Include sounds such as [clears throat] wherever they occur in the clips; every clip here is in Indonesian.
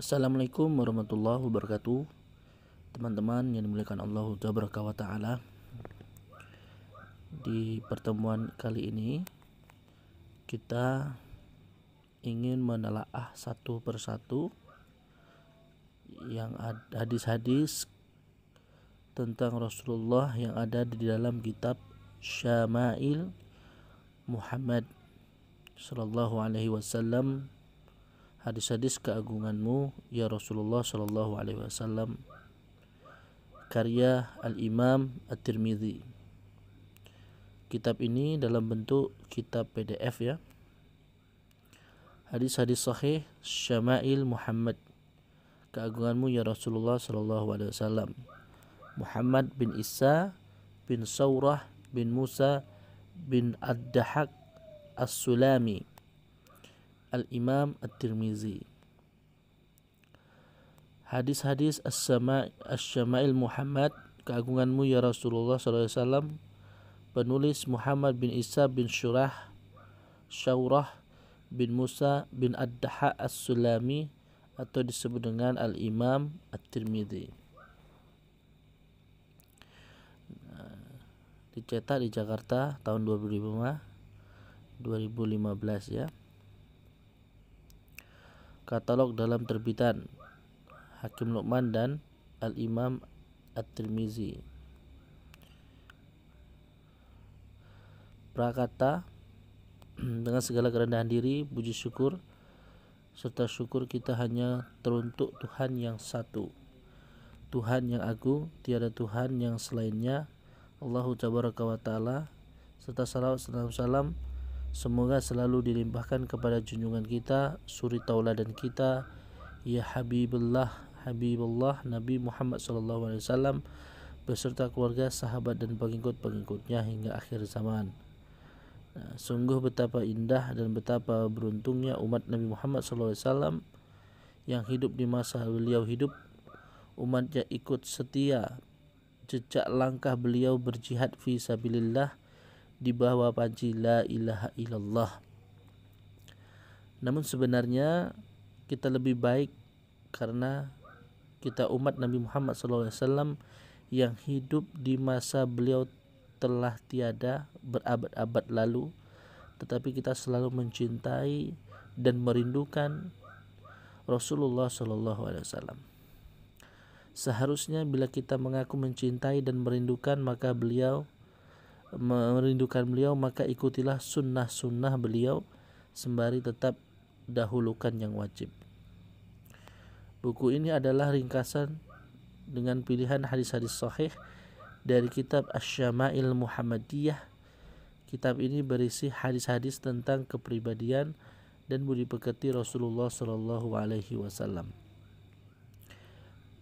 Assalamualaikum warahmatullahi wabarakatuh Teman-teman yang dimuliakan Allah wa ta'ala Di pertemuan kali ini Kita ingin menelaah satu persatu Yang hadis-hadis Tentang Rasulullah yang ada di dalam kitab Syama'il Muhammad Sallallahu alaihi wasallam hadis-hadis keagunganmu ya Rasulullah Shallallahu Alaihi Wasallam karya Al Imam At-Tirmidzi. Kitab ini dalam bentuk kitab PDF ya. Hadis-hadis sahih Syama'il Muhammad. Keagunganmu ya Rasulullah Shallallahu alaihi wasallam. Muhammad bin Isa bin Saurah bin Musa bin Ad-Dahak As-Sulami Al-Imam At-Tirmizi. Hadis-hadis As-Syama'il Muhammad, keagunganmu ya Rasulullah SAW, penulis Muhammad bin Isa bin Syurah, Syaurah bin Musa bin Ad-Daha As-Sulami atau disebut dengan Al-Imam at tirmizi Dicetak di Jakarta tahun 2005 2015 ya. Katalog dalam terbitan Hakim Luqman dan Al-Imam At-Tirmizi. Prakata [clears throat] dengan segala kerendahan diri, puji syukur serta syukur kita hanya teruntuk Tuhan yang satu. Tuhan yang agung, tiada Tuhan yang selainnya. Allahu tabaraka wa taala serta salawat salam, salam Semoga selalu dilimpahkan kepada junjungan kita, suri tauladan kita, ya Habibullah, Habibullah Nabi Muhammad SAW beserta keluarga, sahabat dan pengikut-pengikutnya hingga akhir zaman. Nah, sungguh betapa indah dan betapa beruntungnya umat Nabi Muhammad SAW yang hidup di masa beliau hidup. Umatnya ikut setia jejak langkah beliau berjihad fi sabilillah di bawah panci la ilaha illallah. Namun sebenarnya kita lebih baik karena kita umat Nabi Muhammad SAW yang hidup di masa beliau telah tiada berabad-abad lalu tetapi kita selalu mencintai dan merindukan Rasulullah SAW. Seharusnya bila kita mengaku mencintai dan merindukan maka beliau merindukan beliau maka ikutilah sunnah-sunnah beliau sembari tetap dahulukan yang wajib. Buku ini adalah ringkasan dengan pilihan hadis-hadis sahih dari kitab Asyama'il Muhammadiyah. Kitab ini berisi hadis-hadis tentang kepribadian dan budi pekerti Rasulullah Shallallahu alaihi wasallam.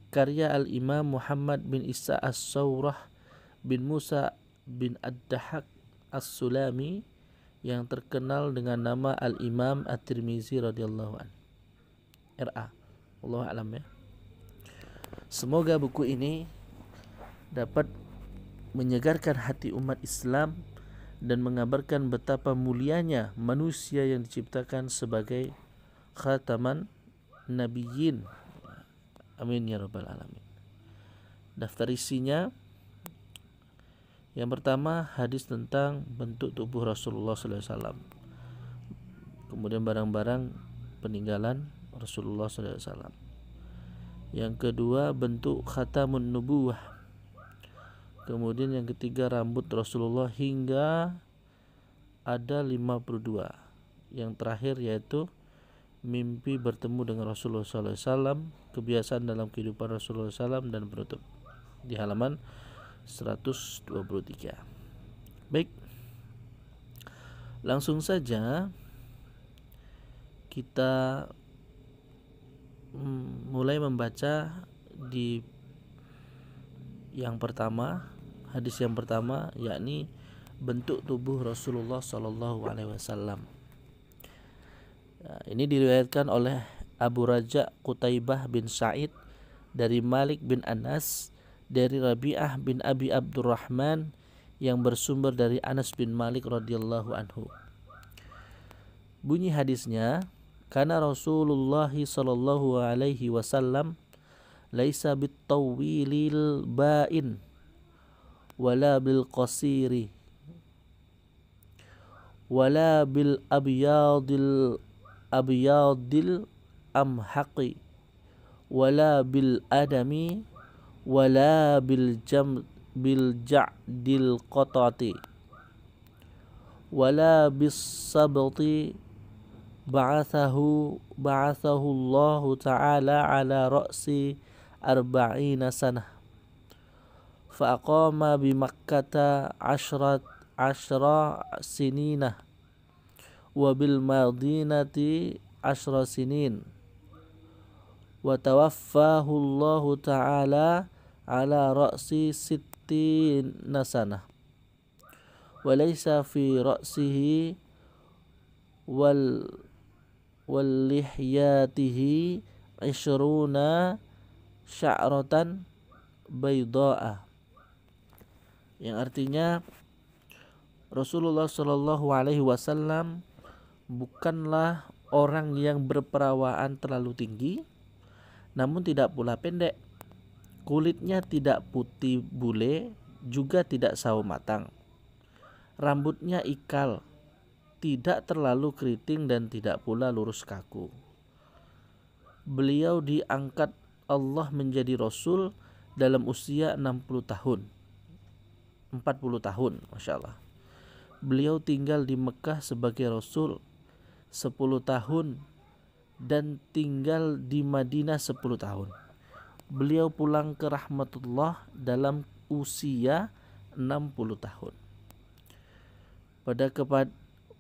Karya Al-Imam Muhammad bin Isa As-Saurah bin Musa bin Ad-Dahak As-Sulami yang terkenal dengan nama Al-Imam At-Tirmizi radhiyallahu an. RA. Allah alam ya. Semoga buku ini dapat menyegarkan hati umat Islam dan mengabarkan betapa mulianya manusia yang diciptakan sebagai khataman nabiyyin. Amin ya rabbal alamin. Daftar isinya yang pertama hadis tentang bentuk tubuh Rasulullah SAW. Kemudian barang-barang peninggalan Rasulullah SAW. Yang kedua bentuk khatamun menubuh. Kemudian yang ketiga rambut Rasulullah hingga ada 52. Yang terakhir yaitu mimpi bertemu dengan Rasulullah SAW, kebiasaan dalam kehidupan Rasulullah SAW dan penutup di halaman 123. Baik. Langsung saja kita mulai membaca di yang pertama, hadis yang pertama yakni bentuk tubuh Rasulullah Shallallahu alaihi wasallam. Ya, ini diriwayatkan oleh Abu Raja kutaibah bin Said dari Malik bin Anas dari Rabi'ah bin Abi Abdurrahman yang bersumber dari Anas bin Malik radhiyallahu anhu. Bunyi hadisnya, karena Rasulullah sallallahu alaihi wasallam laisa bitawilil bain wala bil qasiri wala bil abyadil abyadil amhaqi wala bil adami ولا بالجم بالجعد القطعة ولا بالسبط بعثه بعثه الله تعالى على رأس أربعين سنة فأقام بمكة عشرة عشر سنين وبالمدينة عشر سنين وتوفاه الله تعالى ala ra'si sittin nasanah walaysa fi ra'sihi wal wal lihyatihi ishruna sya'ratan bayda'a yang artinya Rasulullah Shallallahu Alaihi Wasallam bukanlah orang yang berperawaan terlalu tinggi, namun tidak pula pendek. Kulitnya tidak putih bule, juga tidak sawo matang. Rambutnya ikal, tidak terlalu keriting dan tidak pula lurus kaku. Beliau diangkat Allah menjadi rasul dalam usia 60 tahun. 40 tahun, Masya Allah. Beliau tinggal di Mekah sebagai rasul 10 tahun dan tinggal di Madinah 10 tahun beliau pulang ke rahmatullah dalam usia 60 tahun. Pada kepada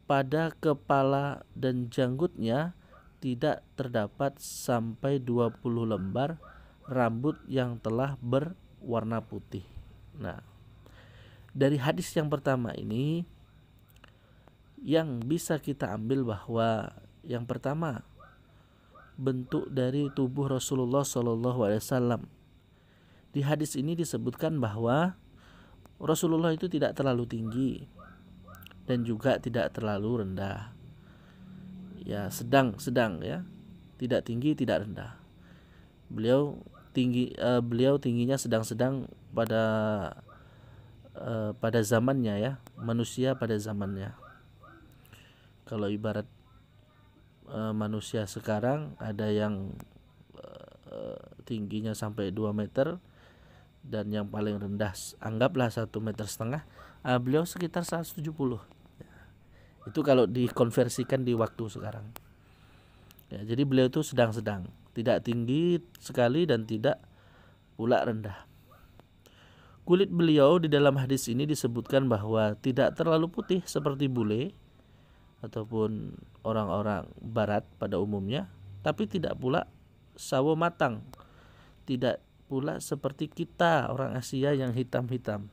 pada kepala dan janggutnya tidak terdapat sampai 20 lembar rambut yang telah berwarna putih. Nah, dari hadis yang pertama ini yang bisa kita ambil bahwa yang pertama bentuk dari tubuh Rasulullah SAW. Di hadis ini disebutkan bahwa Rasulullah itu tidak terlalu tinggi dan juga tidak terlalu rendah. Ya sedang sedang ya, tidak tinggi tidak rendah. Beliau tinggi uh, beliau tingginya sedang-sedang pada uh, pada zamannya ya manusia pada zamannya kalau ibarat Eh, manusia sekarang ada yang eh, tingginya sampai 2 meter dan yang paling rendah anggaplah satu meter setengah eh, beliau sekitar 170 ya, itu kalau dikonversikan di waktu sekarang ya, jadi beliau itu sedang-sedang tidak tinggi sekali dan tidak pula rendah kulit beliau di dalam hadis ini disebutkan bahwa tidak terlalu putih seperti bule ataupun orang-orang barat pada umumnya tapi tidak pula sawo matang tidak pula seperti kita orang Asia yang hitam-hitam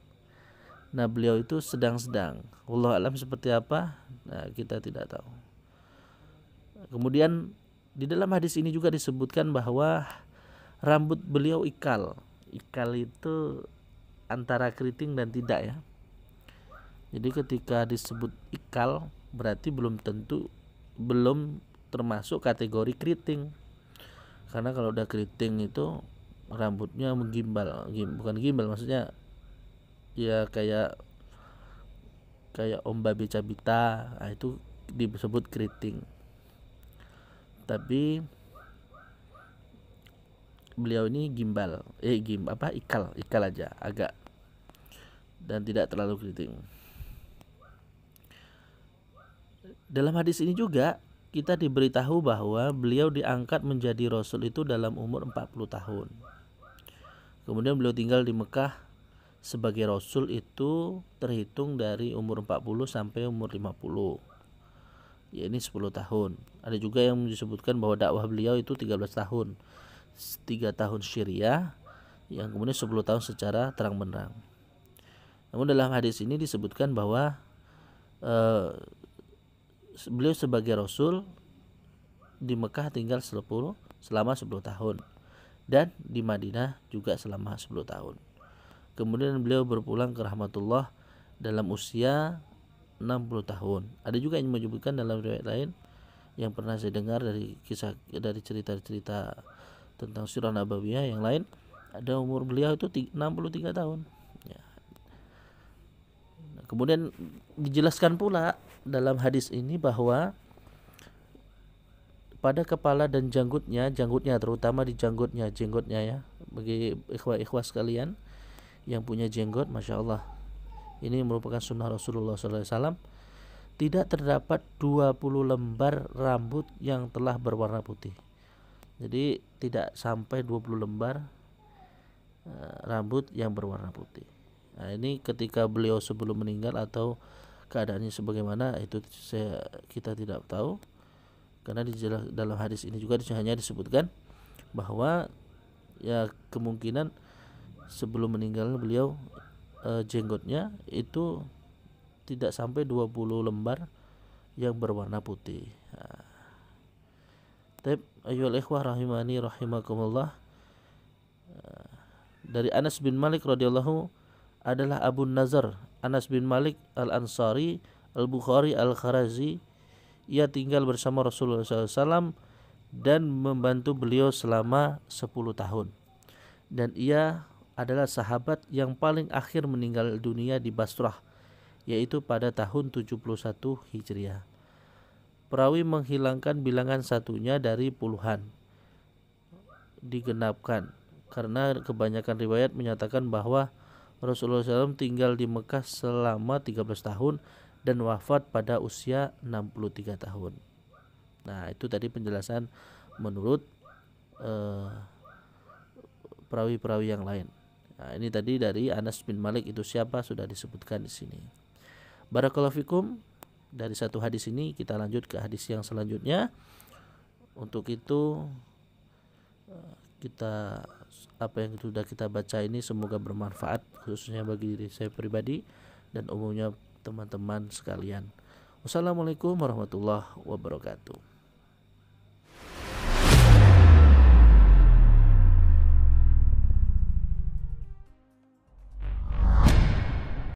nah beliau itu sedang-sedang Allah alam seperti apa nah kita tidak tahu kemudian di dalam hadis ini juga disebutkan bahwa rambut beliau ikal ikal itu antara keriting dan tidak ya jadi ketika disebut ikal berarti belum tentu belum termasuk kategori keriting karena kalau udah keriting itu rambutnya menggimbal bukan gimbal maksudnya ya kayak kayak omba becabita nah, itu disebut keriting tapi beliau ini gimbal eh gim apa ikal ikal aja agak dan tidak terlalu keriting dalam hadis ini juga kita diberitahu bahwa beliau diangkat menjadi rasul itu dalam umur 40 tahun. Kemudian beliau tinggal di Mekah sebagai rasul itu terhitung dari umur 40 sampai umur 50. Ya ini 10 tahun. Ada juga yang disebutkan bahwa dakwah beliau itu 13 tahun. 3 tahun syria yang kemudian 10 tahun secara terang benderang. Namun dalam hadis ini disebutkan bahwa eh, beliau sebagai rasul di Mekah tinggal 10 selama 10 tahun dan di Madinah juga selama 10 tahun. Kemudian beliau berpulang ke rahmatullah dalam usia 60 tahun. Ada juga yang menyebutkan dalam riwayat lain yang pernah saya dengar dari kisah dari cerita-cerita tentang Sirah Nabawiyah yang lain ada umur beliau itu 63 tahun Kemudian dijelaskan pula dalam hadis ini bahwa pada kepala dan janggutnya, janggutnya terutama di janggutnya, jenggotnya ya, bagi ikhwah-ikhwah sekalian yang punya jenggot, masya Allah, ini merupakan sunnah Rasulullah SAW. Tidak terdapat 20 lembar rambut yang telah berwarna putih. Jadi tidak sampai 20 lembar eh, rambut yang berwarna putih. Nah, ini ketika beliau sebelum meninggal atau keadaannya sebagaimana itu saya kita tidak tahu karena di dalam hadis ini juga hanya disebutkan bahwa ya kemungkinan sebelum meninggal beliau e, jenggotnya itu tidak sampai 20 lembar yang berwarna putih. Nah. Taib ayyul ikhwah rahimani rahimakumullah. Eh, dari Anas bin Malik radhiyallahu adalah Abu Nazar Anas bin Malik Al-Ansari Al-Bukhari Al-Kharazi ia tinggal bersama Rasulullah SAW dan membantu beliau selama 10 tahun dan ia adalah sahabat yang paling akhir meninggal dunia di Basrah yaitu pada tahun 71 Hijriah perawi menghilangkan bilangan satunya dari puluhan digenapkan karena kebanyakan riwayat menyatakan bahwa Rasulullah SAW tinggal di Mekah selama 13 tahun dan wafat pada usia 63 tahun. Nah, itu tadi penjelasan menurut eh, perawi-perawi uh, yang lain. Nah, ini tadi dari Anas bin Malik itu siapa sudah disebutkan di sini. Barakallahu fikum. Dari satu hadis ini kita lanjut ke hadis yang selanjutnya. Untuk itu eh, kita apa yang sudah kita baca ini semoga bermanfaat khususnya bagi diri saya pribadi dan umumnya teman-teman sekalian. Wassalamualaikum warahmatullahi wabarakatuh.